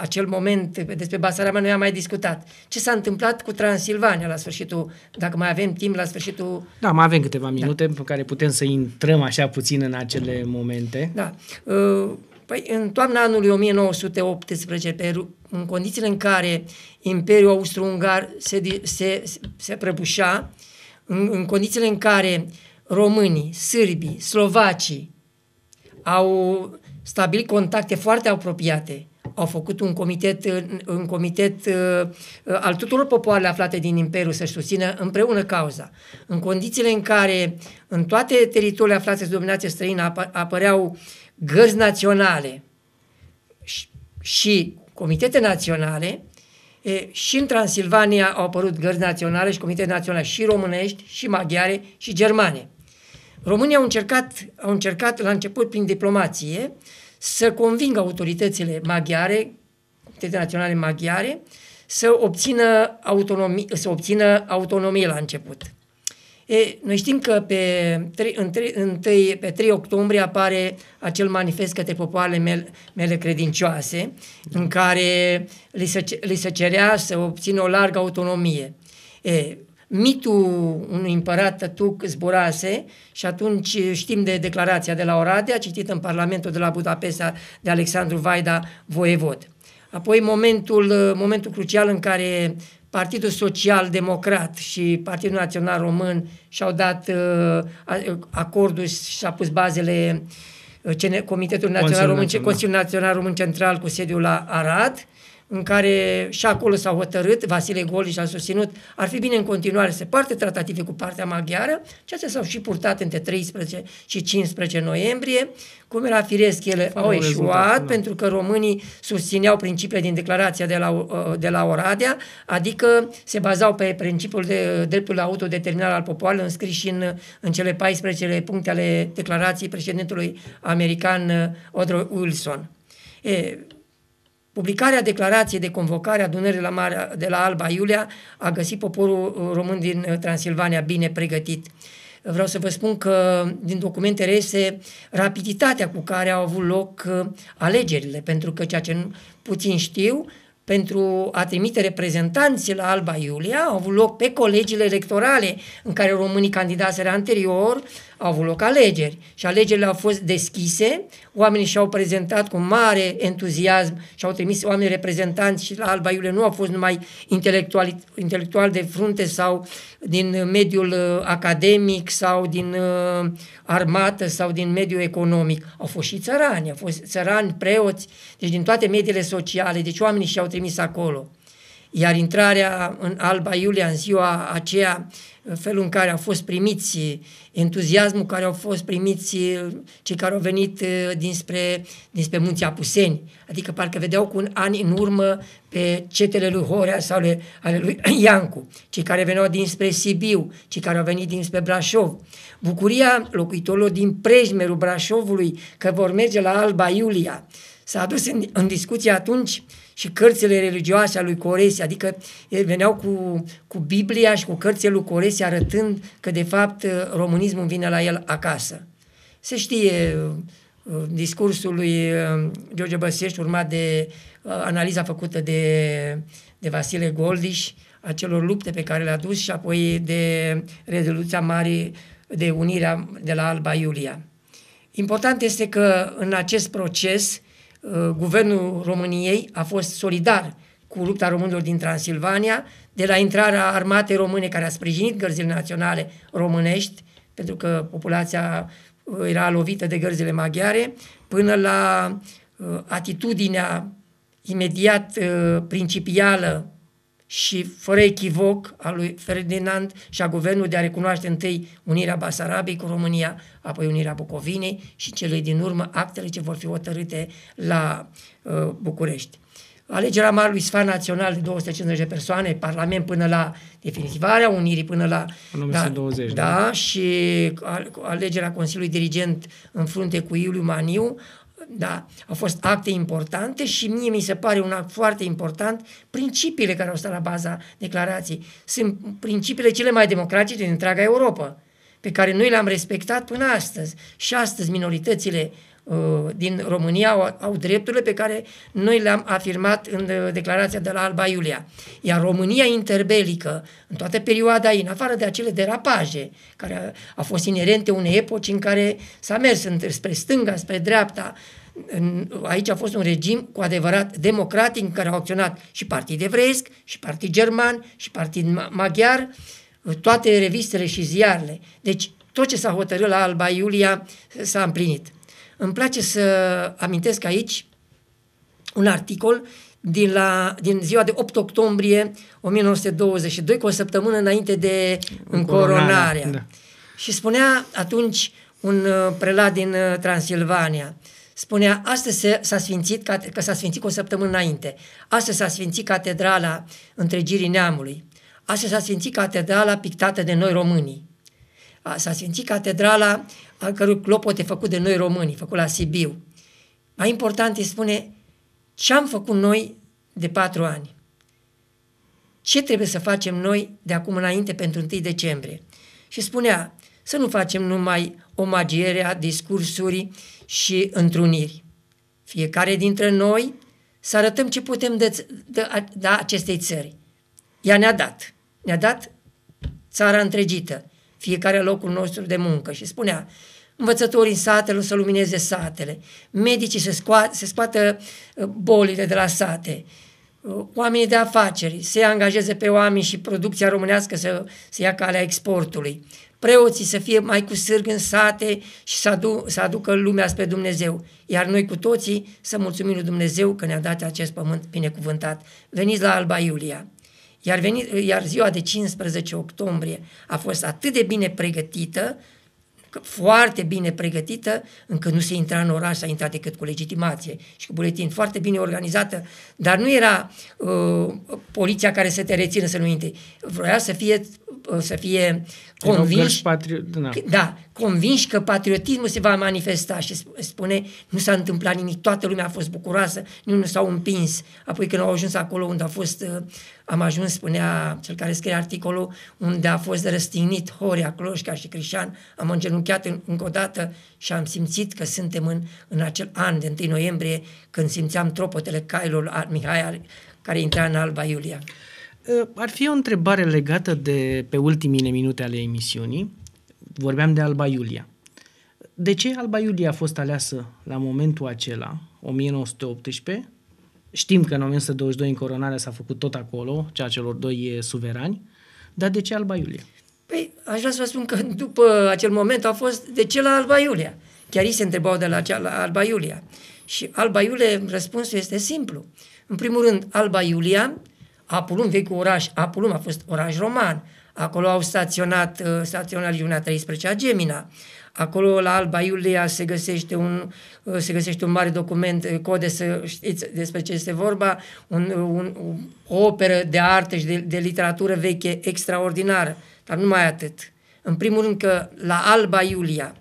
acel moment, despre Basarabia noi am mai discutat. Ce s-a întâmplat cu Transilvania la sfârșitul, dacă mai avem timp, la sfârșitul... Da, mai avem câteva da. minute da. pe care putem să intrăm așa puțin în acele momente. Da. Uh, păi, în toamna anului 1918, pe, în condițiile în care Imperiul Austro-Ungar se, se, se prăbușa, în, în condițiile în care românii, sârbii, slovacii au stabilit contacte foarte apropiate au făcut un comitet, un comitet uh, uh, al tuturor popoarele aflate din Imperiu să-și susțină împreună cauza. În condițiile în care în toate teritoriile aflate sub dominație străină apăreau gărzi naționale și, și comitete naționale, E, și în Transilvania au apărut gărzi naționale și comitete naționale și românești, și maghiare, și germane. România au încercat, au încercat la început prin diplomație să convingă autoritățile maghiare, autoritățile naționale maghiare, să obțină, autonomie, să obțină autonomie la început. E, noi știm că pe 3, în 3, în 3, pe 3 octombrie apare acel manifest către popoarele mele, mele credincioase, în care li se, li se cerea să obțină o largă autonomie. E, mitul unui împărat tătuc zburase și atunci eh, știm de declarația de la Oradea, citită în Parlamentul de la Budapesta de Alexandru Vaida, voievod. Apoi momentul, eh, momentul crucial în care Partidul Social Democrat și Partidul Național Român și-au dat uh, acordul și a pus bazele uh, Comitetul Național Român, Consiliul Național Român Central cu sediul la Arad, în care și acolo s-a hotărât, Vasile și a susținut, ar fi bine în continuare să parte tratative cu partea maghiară, ceea ce s-au și purtat între 13 și 15 noiembrie, cum era firesc, ele Fără au eșuat da. pentru că românii susțineau principiile din declarația de la, uh, de la Oradea, adică se bazau pe principiul de dreptul la autodeterminare al popoarelor înscris și în, în cele 14 puncte ale declarației președintelui american Woodrow uh, Wilson. E, Publicarea declarației de convocare a adunării la Marea, de la Alba Iulia a găsit poporul uh, român din uh, Transilvania bine pregătit. Vreau să vă spun că din documente reiese rapiditatea cu care au avut loc uh, alegerile, pentru că ceea ce nu, puțin știu, pentru a trimite reprezentanții la Alba Iulia, au avut loc pe colegiile electorale în care românii candidaseră anterior, au avut loc alegeri și alegerile au fost deschise, oamenii și-au prezentat cu mare entuziasm și au trimis oameni reprezentanți și la Alba Iulia nu au fost numai intelectuali, intelectuali de frunte sau din mediul uh, academic sau din uh, armată sau din mediul economic, au fost și țărani, au fost țărani, preoți, deci din toate mediile sociale, deci oamenii și-au trimis acolo. Iar intrarea în Alba Iulia în ziua aceea, felul în care au fost primiți, entuziasmul care au fost primiți cei care au venit uh, dinspre, dinspre Munții Apuseni, adică parcă vedeau cu un an în urmă pe cetele lui Horea sau le, ale lui Iancu, cei care veneau dinspre Sibiu, cei care au venit dinspre Brașov. Bucuria locuitorilor din prejmerul Brașovului că vor merge la Alba Iulia s-a adus în, în discuție atunci și cărțile religioase a lui Coresi, adică veneau cu, cu Biblia și cu cărțile lui Coresi arătând că de fapt românismul vine la el acasă. Se știe discursul lui George Băsești urmat de analiza făcută de, de Vasile Goldiș, acelor lupte pe care le-a dus și apoi de rezoluția mare de unirea de la Alba Iulia. Important este că în acest proces Uh, guvernul României a fost solidar cu lupta românilor din Transilvania, de la intrarea armatei române care a sprijinit gărzile naționale românești, pentru că populația uh, era lovită de gărzile maghiare, până la uh, atitudinea imediat principială și fără echivoc a lui Ferdinand și a guvernului de a recunoaște întâi unirea Basarabiei cu România, apoi unirea Bucovinei și cele din urmă actele ce vor fi hotărâte la uh, București. Alegerea Marului Sfat Național de 250 de persoane, Parlament până la definitivarea Unirii, până la... 1920, da, da, da, și alegerea Consiliului Dirigent în frunte cu Iuliu Maniu da, au fost acte importante și mie mi se pare un act foarte important principiile care au stat la baza declarației. Sunt principiile cele mai democratice din întreaga Europa, pe care noi le-am respectat până astăzi. Și astăzi minoritățile Uh, din România au, au drepturile pe care noi le-am afirmat în uh, declarația de la Alba Iulia. Iar România interbelică, în toată perioada ei, în afară de acele derapaje care a, fost inerente unei epoci în care s-a mers spre stânga, spre dreapta, în, aici a fost un regim cu adevărat democratic în care au acționat și partid evreiesc, și partid german, și partid maghiar, uh, toate revistele și ziarele. Deci tot ce s-a hotărât la Alba Iulia s-a împlinit. Îmi place să amintesc aici un articol din, la, din ziua de 8 octombrie 1922, cu o săptămână înainte de încoronarea. Da. Și spunea atunci un uh, prelat din uh, Transilvania, spunea, astăzi s-a sfințit, că s-a sfințit cu o săptămână înainte, astăzi s-a sfințit catedrala întregirii neamului, astăzi s-a sfințit catedrala pictată de noi românii, s-a sfințit catedrala al cărui clopot e făcut de noi românii, făcut la Sibiu. Mai important îi spune ce am făcut noi de patru ani. Ce trebuie să facem noi de acum înainte pentru 1 decembrie? Și spunea să nu facem numai omagierea discursuri și întruniri. Fiecare dintre noi să arătăm ce putem da de, de, de acestei țări. Ea ne-a dat. Ne-a dat țara întregită fiecare locul nostru de muncă și spunea învățătorii în satele să lumineze satele, medicii să, scoat, să scoată ă, bolile de la sate, ă, oamenii de afaceri să angajeze pe oameni și producția românească să, să ia calea exportului, preoții să fie mai cu sârg în sate și să, adu- să aducă lumea spre Dumnezeu, iar noi cu toții să mulțumim lui Dumnezeu că ne-a dat acest pământ binecuvântat. Veniți la Alba Iulia! Iar, venit, iar ziua de 15 octombrie a fost atât de bine pregătită, foarte bine pregătită, încă nu se intra în oraș, s-a intrat decât cu legitimație și cu buletin, foarte bine organizată, dar nu era uh, poliția care să te rețină să nu intri. Vroia să fie, uh, să fie convinși. Patri... Da. da, convinși că patriotismul se va manifesta și spune, nu s-a întâmplat nimic, toată lumea a fost bucuroasă, nu, nu s-au împins. Apoi când au ajuns acolo unde a fost, uh, am ajuns, spunea cel care scrie articolul, unde a fost răstignit Horia, Cloșca și Crișan, am îngenunchiat în, încă o dată și am simțit că suntem în, în acel an de 1 noiembrie, când simțeam tropotele cailor al Mihai care intra în Alba Iulia. Uh, ar fi o întrebare legată de pe ultimile minute ale emisiunii vorbeam de Alba Iulia. De ce Alba Iulia a fost aleasă la momentul acela, 1918? Știm că în 1922 în coronare s-a făcut tot acolo, ceea celor doi suverani, dar de ce Alba Iulia? Păi, aș vrea să vă spun că după acel moment a fost de ce la Alba Iulia. Chiar ei se întrebau de la, cea, la Alba Iulia. Și Alba Iulia, răspunsul este simplu. În primul rând, Alba Iulia, Apulum, vechiul oraș, Apulum a fost oraș roman, Acolo au staționat, uh, staționa Legiunea 13 a Gemina. Acolo, la Alba Iulia, se găsește un, uh, se găsește un mare document, uh, code, să știți despre ce este vorba, un, un, o operă de artă și de, de literatură veche extraordinară, dar numai atât. În primul rând că la Alba Iulia,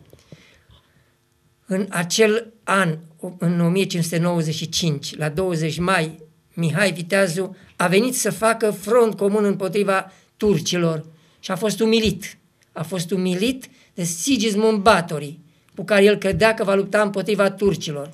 în acel an, în 1595, la 20 mai, Mihai Viteazu a venit să facă front comun împotriva turcilor și a fost umilit. A fost umilit de Sigismund Batori, cu care el credea că va lupta împotriva turcilor.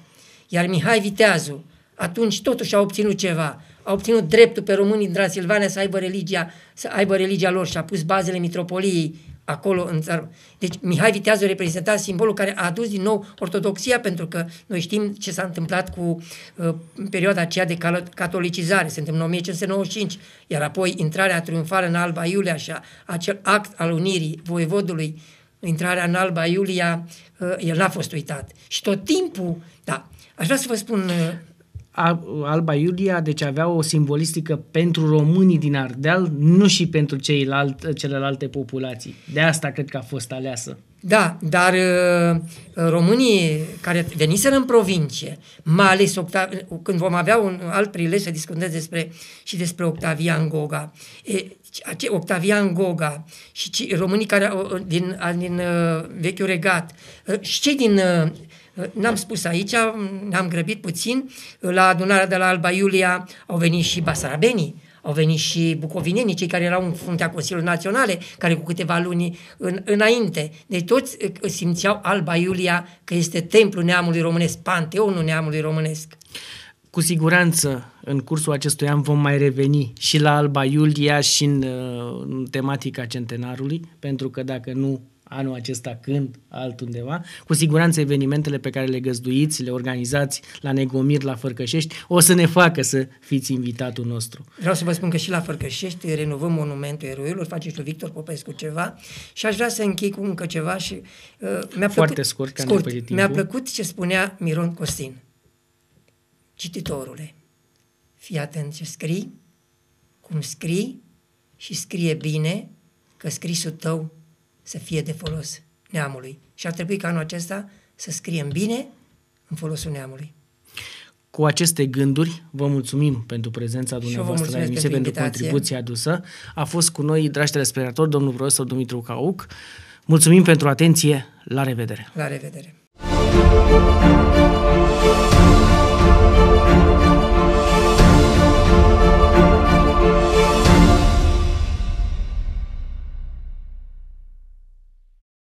Iar Mihai Viteazu, atunci totuși a obținut ceva. A obținut dreptul pe românii din Transilvania să aibă religia, să aibă religia lor și a pus bazele mitropoliei acolo în țară. Deci Mihai Viteazul reprezenta simbolul care a adus din nou ortodoxia, pentru că noi știm ce s-a întâmplat cu uh, perioada aceea de catolicizare, se întâmplă în 1595, iar apoi intrarea triunfală în Alba Iulia și acel act al unirii voievodului, intrarea în Alba Iulia, uh, el n-a fost uitat. Și tot timpul, da, aș vrea să vă spun... Uh, Alba Iulia deci avea o simbolistică pentru românii din Ardeal, nu și pentru ceilalt, celelalte populații. De asta cred că a fost aleasă. Da, dar uh, românii care veniseră în provincie, mai ales Octav- când vom avea un alt prilej să discutăm despre, și despre Octavian Goga, e, Octavian Goga și românii care, din, din uh, vechiul regat uh, și cei din N-am spus aici, ne-am grăbit puțin, la adunarea de la Alba Iulia au venit și basarabenii, au venit și bucovinenii, cei care erau în fruntea Consiliului Naționale, care cu câteva luni în, înainte. Deci toți uh, simțeau Alba Iulia că este templul neamului românesc, panteonul neamului românesc. Cu siguranță, în cursul acestui an vom mai reveni și la Alba Iulia și în, uh, în tematica centenarului, pentru că dacă nu anul acesta când altundeva. Cu siguranță evenimentele pe care le găzduiți, le organizați la Negomir, la Fărcășești, o să ne facă să fiți invitatul nostru. Vreau să vă spun că și la Fărcășești renovăm monumentul eroilor, face și Victor Popescu ceva și aș vrea să închei cu încă ceva și uh, mi-a Foarte plăcut, Foarte scurt, scurt mi-a plăcut ce spunea Miron Costin. Cititorule, fii atent ce scrii, cum scrii și scrie bine că scrisul tău să fie de folos neamului. Și ar trebui ca anul acesta să scriem bine în folosul neamului. Cu aceste gânduri, vă mulțumim pentru prezența dumneavoastră la emisie, pentru, pentru contribuția adusă. A fost cu noi, dragi telespectatori, domnul profesor Dumitru Cauc. Mulțumim pentru atenție. La revedere! La revedere!